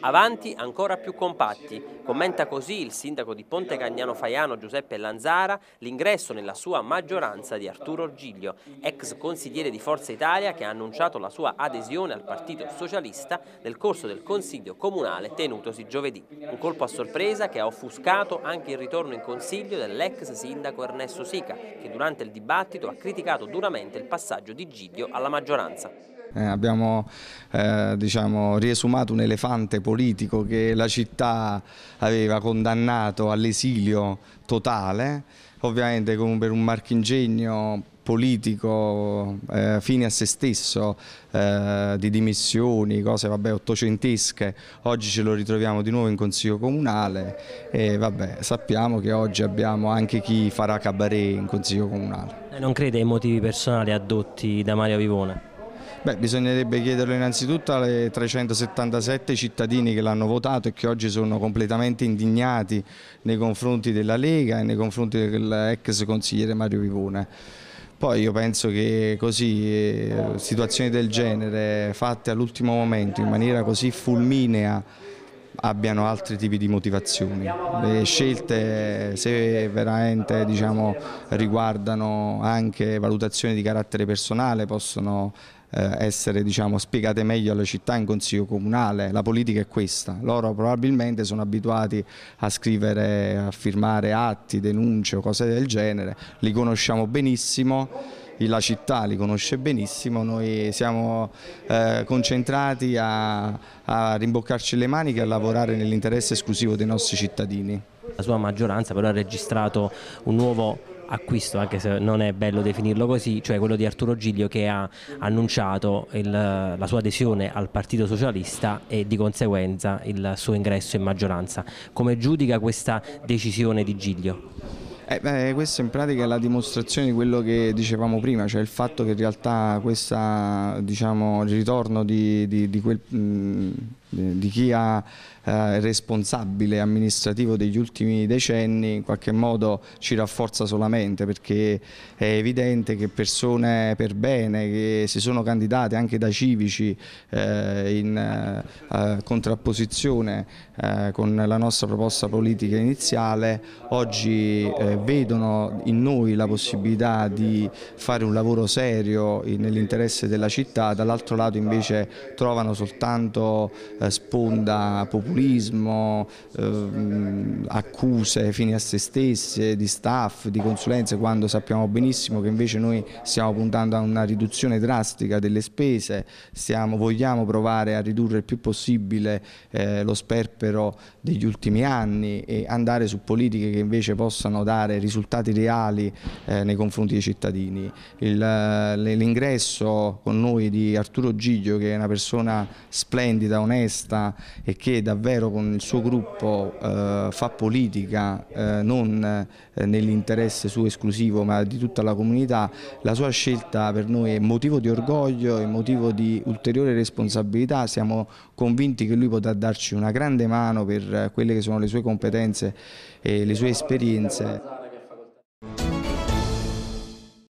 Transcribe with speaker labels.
Speaker 1: Avanti ancora più compatti. Commenta così il sindaco di Ponte Cagnano Faiano Giuseppe Lanzara l'ingresso nella sua maggioranza di Arturo Orgiglio, ex consigliere di Forza Italia che ha annunciato la sua adesione al Partito Socialista nel corso del Consiglio Comunale tenutosi giovedì. Un colpo a sorpresa che ha offuscato anche il ritorno in Consiglio dell'ex sindaco Ernesto Sica che durante il dibattito ha criticato duramente il passaggio di Giglio alla maggioranza.
Speaker 2: Eh, abbiamo eh, diciamo, riesumato un elefante politico che la città aveva condannato all'esilio totale, ovviamente per un marchingegno politico eh, fine a se stesso, eh, di dimissioni, cose vabbè, ottocentesche, oggi ce lo ritroviamo di nuovo in Consiglio Comunale e vabbè, sappiamo che oggi abbiamo anche chi farà cabaret in Consiglio Comunale. Eh, non crede ai motivi personali addotti da Mario Vivone? Beh, bisognerebbe chiederlo innanzitutto alle 377 cittadini che l'hanno votato e che oggi sono completamente indignati nei confronti della Lega e nei confronti dell'ex consigliere Mario Vivone. Poi io penso che così eh, situazioni del genere fatte all'ultimo momento in maniera così fulminea abbiano altri tipi di motivazioni. Le scelte, se veramente diciamo, riguardano anche valutazioni di carattere personale, possono eh, essere diciamo, spiegate meglio alle città in consiglio comunale, la politica è questa, loro probabilmente sono abituati a scrivere, a firmare atti, denunce o cose del genere, li conosciamo benissimo la città li conosce benissimo, noi siamo eh, concentrati a, a, rimboccarci le maniche e a lavorare nell'interesse esclusivo dei nostri cittadini. La sua maggioranza
Speaker 1: però ha registrato un nuovo acquisto, anche se non è bello definirlo così, cioè quello di Arturo Giglio che ha annunciato il, la sua adesione al Partito Socialista e di conseguenza il suo ingresso in maggioranza. Come giudica questa decisione di Giglio?
Speaker 2: Eh beh, questa in pratica è la dimostrazione di quello che dicevamo prima, cioè il fatto che in realtà questo diciamo, ritorno di, di, di, quel, mm, di chi è eh, responsabile amministrativo degli ultimi decenni in qualche modo ci rafforza solamente perché è evidente che persone per bene che si sono candidate anche da civici eh, in eh, contrapposizione eh, con la nostra proposta politica iniziale oggi eh, vedono in noi la possibilità di fare un lavoro serio nell'interesse della città, dall'altro lato invece trovano soltanto eh, sponda populismo, ehm, accuse fini a se stesse di staff, di consulenze, quando sappiamo benissimo che invece noi stiamo puntando a una riduzione drastica delle spese, stiamo, vogliamo provare a ridurre il più possibile eh, lo sperpero degli ultimi anni e andare su politiche che invece possano dare dare risultati reali eh, nei confronti dei cittadini. Eh, l'ingresso con noi di Arturo Giglio che è una persona splendida, onesta e che davvero con il suo gruppo eh, fa politica eh, non eh, nell'interesse suo esclusivo ma di tutta la comunità, la sua scelta per noi è motivo di orgoglio, è motivo di ulteriore responsabilità, siamo convinti che lui potrà darci una grande mano per eh, quelle che sono le sue competenze e le sue esperienze.